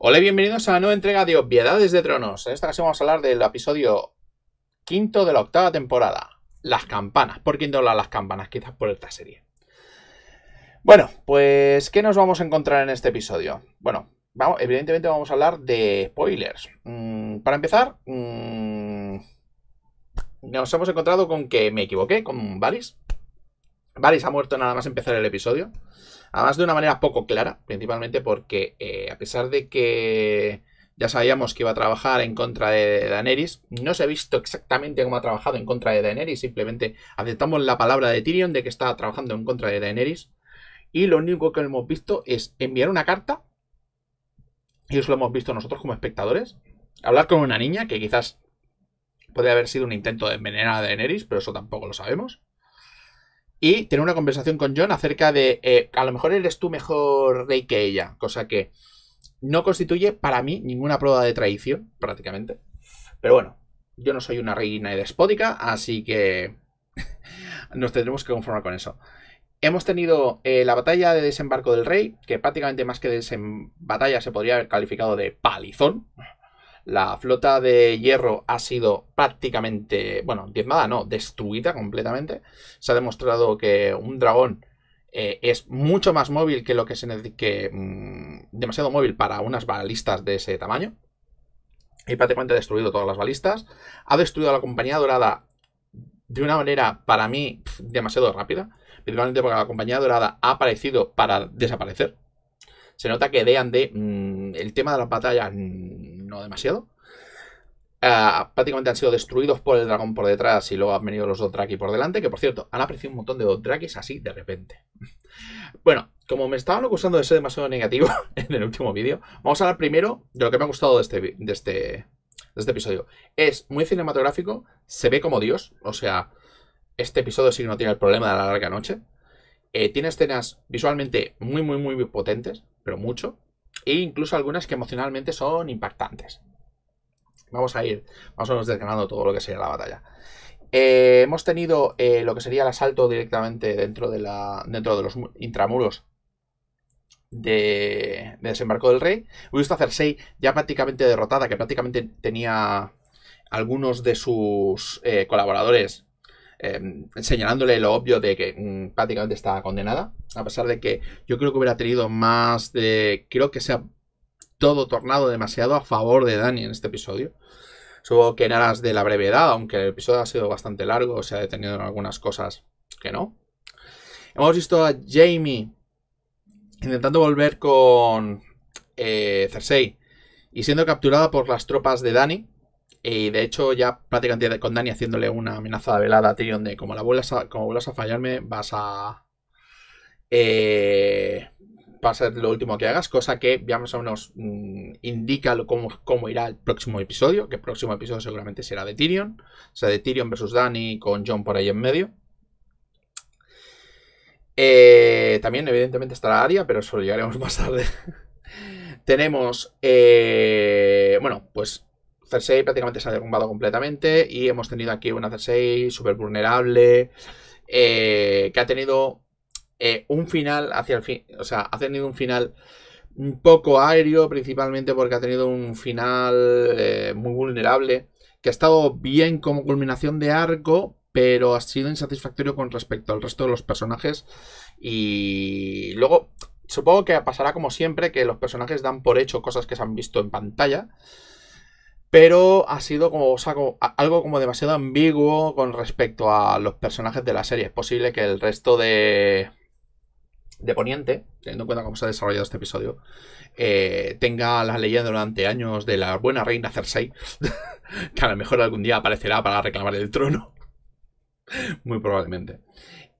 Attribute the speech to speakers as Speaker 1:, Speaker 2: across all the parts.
Speaker 1: Hola y bienvenidos a la nueva entrega de Obviedades de Tronos. En esta ocasión vamos a hablar del episodio quinto de la octava temporada. Las campanas. ¿Por quién doblan las campanas? Quizás por esta serie. Bueno, pues, ¿qué nos vamos a encontrar en este episodio? Bueno, vamos, evidentemente vamos a hablar de spoilers. Mm, para empezar, mm, nos hemos encontrado con que me equivoqué con Valis. Varys ha muerto nada más empezar el episodio. Además de una manera poco clara, principalmente porque eh, a pesar de que ya sabíamos que iba a trabajar en contra de Daenerys, no se ha visto exactamente cómo ha trabajado en contra de Daenerys, simplemente aceptamos la palabra de Tyrion de que estaba trabajando en contra de Daenerys. Y lo único que hemos visto es enviar una carta, y eso lo hemos visto nosotros como espectadores, hablar con una niña que quizás puede haber sido un intento de envenenar a Daenerys, pero eso tampoco lo sabemos y tener una conversación con John acerca de, eh, a lo mejor eres tú mejor rey que ella, cosa que no constituye para mí ninguna prueba de traición, prácticamente. Pero bueno, yo no soy una reina despótica, así que nos tendremos que conformar con eso. Hemos tenido eh, la batalla de desembarco del rey, que prácticamente más que batalla se podría haber calificado de palizón, la flota de hierro ha sido prácticamente, bueno, diezmada no, destruida completamente. Se ha demostrado que un dragón eh, es mucho más móvil que lo que se necesita, mm, demasiado móvil para unas balistas de ese tamaño. Y prácticamente ha destruido todas las balistas. Ha destruido a la compañía dorada de una manera, para mí, demasiado rápida. Principalmente porque la compañía dorada ha aparecido para desaparecer. Se nota que de de mm, el tema de la batalla... Mm, no demasiado. Ah, prácticamente han sido destruidos por el dragón por detrás y luego han venido los Dothraki por delante, que por cierto, han aparecido un montón de Dothrakis así de repente. bueno, como me estaban acusando de ser demasiado negativo en el último vídeo, vamos a hablar primero de lo que me ha gustado de este, de este, de este episodio. Es muy cinematográfico, se ve como Dios, o sea, este episodio sí que no tiene el problema de la larga noche. Eh, tiene escenas visualmente muy, muy, muy potentes, pero mucho e incluso algunas que emocionalmente son impactantes. Vamos a ir vamos a ir desgranando todo lo que sería la batalla. Eh, hemos tenido eh, lo que sería el asalto directamente dentro de, la, dentro de los intramuros de, desembarco del rey. Hemos visto a Cersei ya prácticamente derrotada, que prácticamente tenía algunos de sus eh, colaboradores Em, señalándole lo obvio de que mm, prácticamente está condenada, a pesar de que yo creo que hubiera tenido más de... Creo que se ha todo tornado demasiado a favor de Dani en este episodio. Supongo que en aras de la brevedad, aunque el episodio ha sido bastante largo, se ha detenido en algunas cosas que no. Hemos visto a Jamie intentando volver con eh, Cersei y siendo capturada por las tropas de Dani y de hecho, ya prácticamente con Dani haciéndole una amenaza de velada a Tyrion de como la vuelvas a, como a fallarme, vas a. Eh, va a ser lo último que hagas, cosa que ya más o mm, indica cómo, cómo, irá el próximo episodio, que el próximo episodio seguramente será de Tyrion, o sea, de Tyrion versus Dani con John por ahí en medio. Eh, también, evidentemente, estará Aria, pero eso lo llegaremos más tarde. Tenemos, eh, bueno, pues Cersei prácticamente se ha derrumbado completamente y hemos tenido aquí una 6 súper vulnerable eh, que ha tenido eh, un final hacia el fin, o sea, ha tenido un final un poco aéreo principalmente porque ha tenido un final eh, muy vulnerable que ha estado bien como culminación de arco pero ha sido insatisfactorio con respecto al resto de los personajes y luego supongo que pasará como siempre que los personajes dan por hecho cosas que se han visto en pantalla pero ha sido como, algo como demasiado ambiguo con respecto a los personajes de la serie. Es posible que el resto de, de Poniente, teniendo en cuenta cómo se ha desarrollado este episodio, eh, tenga la leyenda durante años de la buena reina Cersei, que a lo mejor algún día aparecerá para reclamar el trono. Muy probablemente.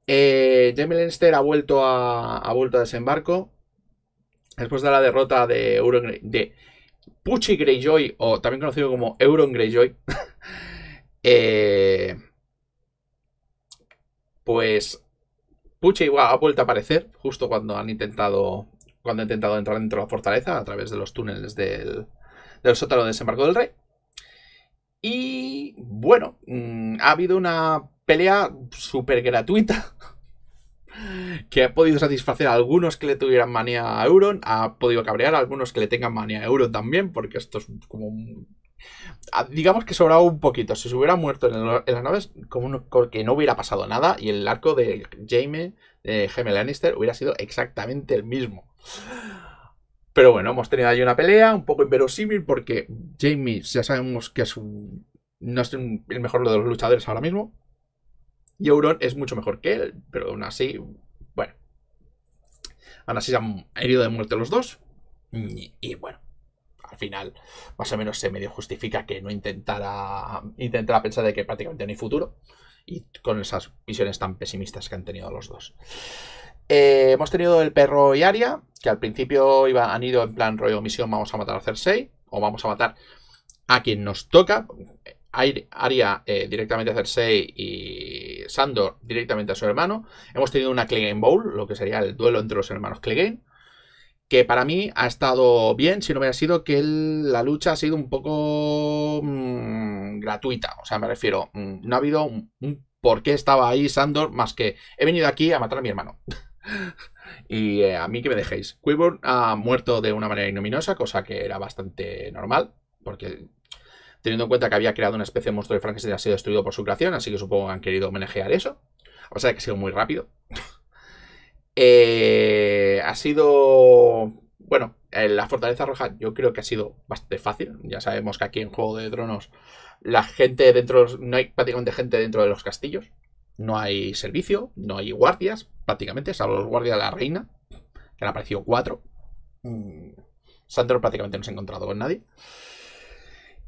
Speaker 1: Eh, ha vuelto a, vuelto a desembarco después de la derrota de, Euron, de Pucci Greyjoy, o también conocido como Euron Greyjoy, eh, pues Pucci igual ha vuelto a aparecer justo cuando han intentado cuando ha intentado entrar dentro de la fortaleza a través de los túneles del, del sótano de desembarco del rey. Y bueno, mm, ha habido una pelea súper gratuita que ha podido satisfacer a algunos que le tuvieran manía a Euron, ha podido cabrear a algunos que le tengan manía a Euron también, porque esto es como ah, Digamos que sobraba un poquito. Si se hubiera muerto en, las naves, como que no hubiera pasado nada y el arco de Jaime, de Jaime Lannister, hubiera sido exactamente el mismo. Pero bueno, hemos tenido ahí una pelea un poco inverosímil porque Jamie ya sabemos que es no es el mejor de los luchadores ahora mismo. Y Euron es mucho mejor que él, pero aún así, bueno. Aún así se han herido de muerte los dos. Y, bueno, al final, más o menos se medio justifica que no intentara, intentara pensar de que prácticamente no hay futuro. Y con esas visiones tan pesimistas que han tenido los dos. Eh, hemos tenido el perro y Aria, que al principio iba, han ido en plan rollo misión, vamos a matar a Cersei, o vamos a matar a quien nos toca. Arya eh, directamente a Cersei y Sandor directamente a su hermano. Hemos tenido una Clegane Bowl, lo que sería el duelo entre los hermanos Clegane, que para mí ha estado bien, si no hubiera sido que la lucha ha sido un poco mm, gratuita. O sea, me refiero, mm, no ha habido un, por qué estaba ahí Sandor más que he venido aquí a matar a mi hermano. y eh, a mí que me dejéis. Quiburn ha muerto de una manera ignominiosa, cosa que era bastante normal, porque teniendo en cuenta que había creado una especie de monstruo de Frankenstein y ha sido destruido por su creación, así que supongo que han querido homenajear eso. O sea que ha sido muy rápido. Eh, ha sido... Bueno, eh, la Fortaleza Roja yo creo que ha sido bastante fácil. Ya sabemos que aquí en Juego de Dronos la gente dentro... No hay prácticamente gente dentro de los castillos. No hay servicio, no hay guardias, prácticamente, salvo los guardias de la reina, que han aparecido cuatro. Mm, Sandro prácticamente no se ha encontrado con nadie.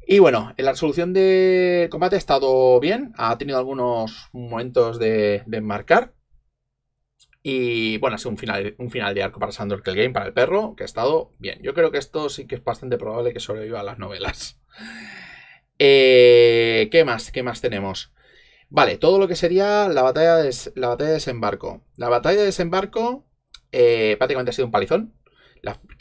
Speaker 1: Y bueno, la resolución de combate ha estado bien, ha tenido algunos momentos de, enmarcar. Y bueno, ha sido un final, un final de arco para Sandor Game para el perro, que ha estado bien. Yo creo que esto sí que es bastante probable que sobreviva a las novelas. Eh, ¿Qué más? ¿Qué más tenemos? Vale, todo lo que sería la batalla de, la batalla de desembarco. La batalla de desembarco eh, prácticamente ha sido un palizón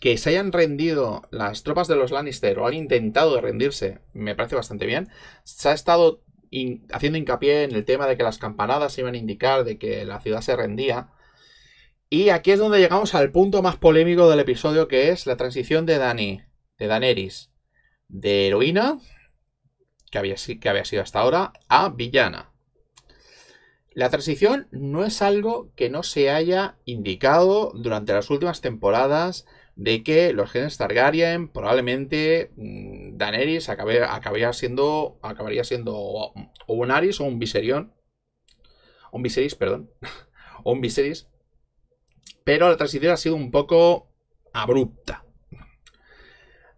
Speaker 1: que se hayan rendido las tropas de los Lannister o han intentado rendirse, me parece bastante bien. Se ha estado haciendo hincapié en el tema de que las campanadas iban a indicar de que la ciudad se rendía. Y aquí es donde llegamos al punto más polémico del episodio, que es la transición de Dani, de Daenerys, de heroína, que había, que había sido hasta ahora, a villana. La transición no es algo que no se haya indicado durante las últimas temporadas de que los genes Targaryen probablemente mm, Daenerys acabaría siendo acabaría siendo o un Aris o un Viserion un Viserys, perdón, o un Viserys pero la transición ha sido un poco abrupta.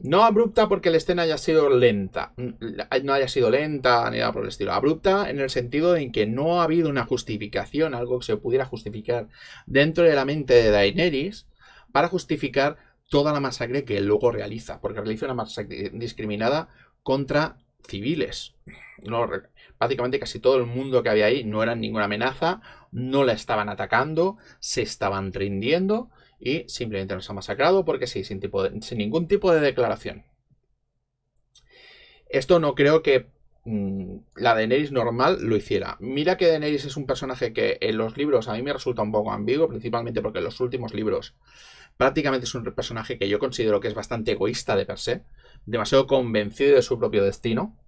Speaker 1: No abrupta porque la escena haya sido lenta, mm, no haya sido lenta ni nada por el estilo. Abrupta en el sentido de que no ha habido una justificación, algo que se pudiera justificar dentro de la mente de Daenerys para justificar toda la masacre que luego realiza, porque realiza una masacre discriminada contra civiles. prácticamente casi todo el mundo que había ahí no era ninguna amenaza, no la estaban atacando, se estaban rindiendo y simplemente nos ha masacrado porque sí, sin, tipo sin ningún tipo de declaración. Esto no creo que la mm, la Daenerys normal lo hiciera. Mira que Daenerys es un personaje que en los libros a mí me resulta un poco ambiguo, principalmente porque en los últimos libros prácticamente es un personaje que yo considero que es bastante egoísta de per se, demasiado convencido de su propio destino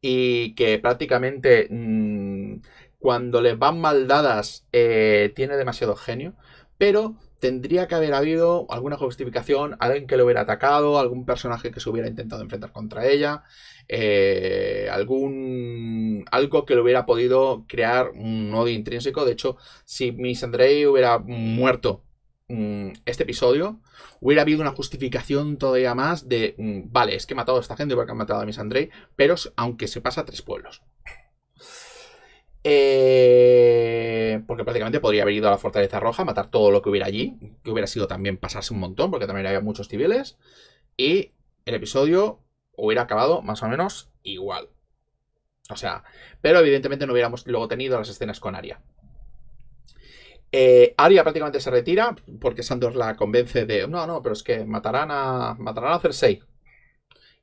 Speaker 1: y que prácticamente mm, cuando le van mal dadas eh, tiene demasiado genio, pero tendría que haber habido alguna justificación, alguien que lo hubiera atacado, algún personaje que se hubiera intentado enfrentar contra ella, eh, algún algo que lo hubiera podido crear un odio intrínseco. De hecho, si Miss Andrei hubiera muerto mm, este episodio, hubiera habido una justificación todavía más de, mm, vale, es que he matado a esta gente porque han matado a Miss Andrei, pero aunque se pasa a tres pueblos. Eh, porque prácticamente podría haber ido a la Fortaleza Roja, matar todo lo que hubiera allí, que hubiera sido también pasarse un montón, porque también había muchos civiles, y el episodio hubiera acabado más o menos igual. O sea, pero evidentemente no hubiéramos luego tenido las escenas con Aria. Eh, Aria prácticamente se retira porque Sandor la convence de, no, no, pero es que matarán a, matarán a Cersei.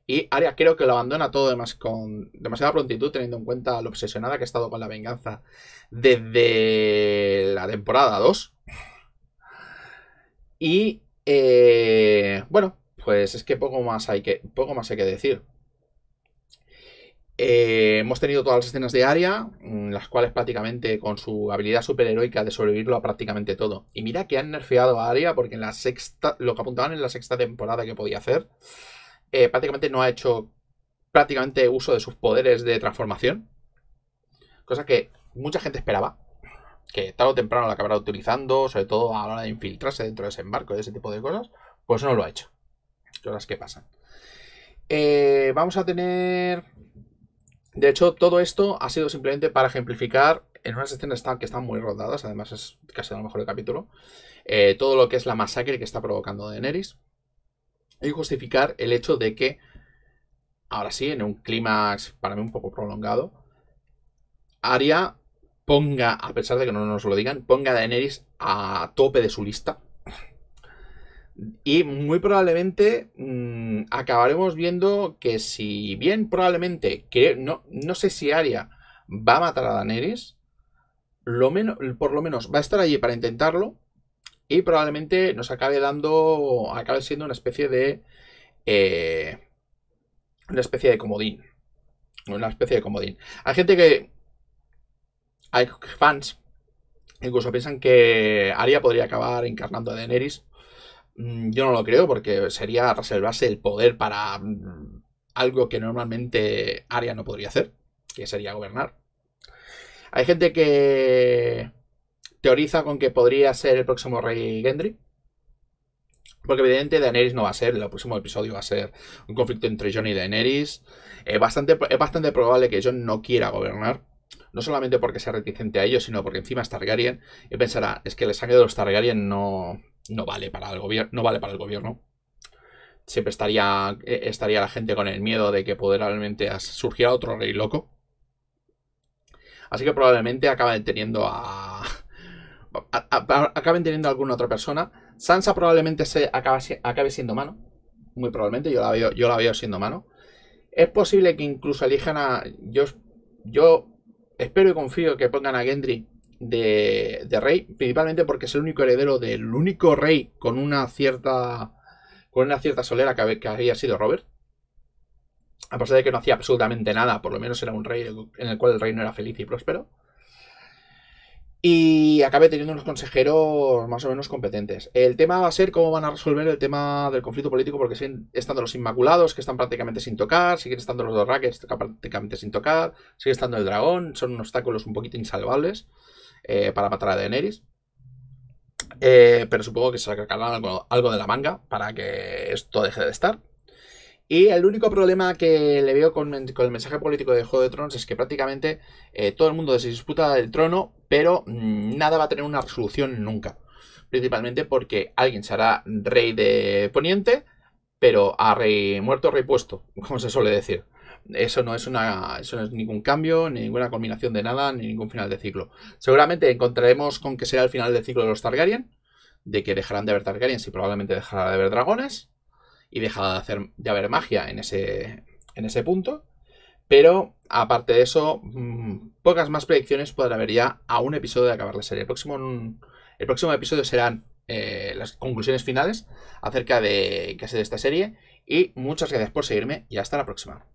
Speaker 1: Y Arya creo que lo abandona todo con demasiada prontitud, teniendo en cuenta lo obsesionada que ha estado con la venganza desde la temporada 2. Y eh, bueno, pues es que poco más hay que, poco más hay que decir. Eh, hemos tenido todas las escenas de Aria, mm, las cuales prácticamente con su habilidad superheroica de sobrevivirlo a prácticamente todo. Y mira que han nerfeado a Aria porque en la sexta, lo que apuntaban en la sexta temporada que podía hacer, eh, prácticamente no ha hecho prácticamente uso de sus poderes de transformación. Cosa que mucha gente esperaba. Que tarde o temprano la acabará utilizando, sobre todo a la hora de infiltrarse dentro de ese embarco y ese tipo de cosas. Pues no lo ha hecho. las que pasan. Eh, vamos a tener. De hecho, todo esto ha sido simplemente para ejemplificar en unas escenas que están muy rodadas, además es casi a lo mejor el capítulo, eh, todo lo que es la masacre que está provocando Daenerys y justificar el hecho de que, ahora sí, en un clímax para mí un poco prolongado, Arya ponga, a pesar de que no nos lo digan, ponga a Daenerys a tope de su lista. Y muy probablemente mm, acabaremos viendo que si bien probablemente, no, no sé si Arya va a matar a Daenerys, lo menos, por lo menos va a estar allí para intentarlo, y probablemente nos acabe dando, acabe siendo una especie de, eh, una especie de comodín, una especie de comodín. Hay gente que, hay fans, incluso piensan que Arya podría acabar encarnando a Daenerys. Mm, yo no lo creo porque sería reservarse el poder para mm, algo que normalmente Arya no podría hacer, que sería gobernar. Hay gente que teoriza con que podría ser el próximo rey Gendry. Porque evidentemente Daenerys no va a ser, el próximo episodio va a ser un conflicto entre John y Daenerys. Es bastante, bastante probable que John no quiera gobernar. No solamente porque sea reticente a ello, sino porque encima es Targaryen. Y pensará, es que el sangre de los Targaryen no, no, vale, para el no vale para el gobierno. Siempre estaría, eh, estaría la gente con el miedo de que realmente surgiera otro rey loco. Así que probablemente acaba teniendo a acaben teniendo alguna otra persona. Sansa probablemente se acaba, acabe siendo mano. Muy probablemente, yo la veo, yo la veo siendo mano. Es posible que incluso elijan a. Yo, yo espero y confío que pongan a Gendry de, rey, principalmente porque es el único heredero del único rey con una cierta. con una cierta solera que, que había sido Robert. A pesar de que no hacía absolutamente nada, por lo menos era un rey en el cual el reino era feliz y próspero y acabe teniendo unos consejeros más o menos competentes. El tema va a ser cómo van a resolver el tema del conflicto político, porque siguen estando los Inmaculados, que están prácticamente sin tocar, siguen estando los dos que prácticamente sin tocar, sigue estando el dragón, son obstáculos un poquito insalvables eh, para matar a Daenerys. Eh, pero supongo que sacarán algo, algo de la manga para que esto deje de estar. Y el único problema que le veo con, el mensaje político de Juego de Tronos es que prácticamente eh, todo el mundo se disputa el trono pero nada va a tener una resolución nunca. Principalmente porque alguien se hará rey de Poniente, pero a rey muerto, rey puesto, como se suele decir. Eso no es una. Eso no es ningún cambio, ninguna combinación de nada, ni ningún final de ciclo. Seguramente encontraremos con que será el final del ciclo de los Targaryen. De que dejarán de haber Targaryen y probablemente dejará de haber dragones. Y dejará de, hacer, de haber magia en ese. en ese punto. Pero aparte de eso, mm, pocas más predicciones podrá haber ya a un episodio de acabar la serie. El próximo, mm, episodio serán eh, las conclusiones finales acerca de qué ha sido esta serie. Y muchas gracias por seguirme y hasta la próxima.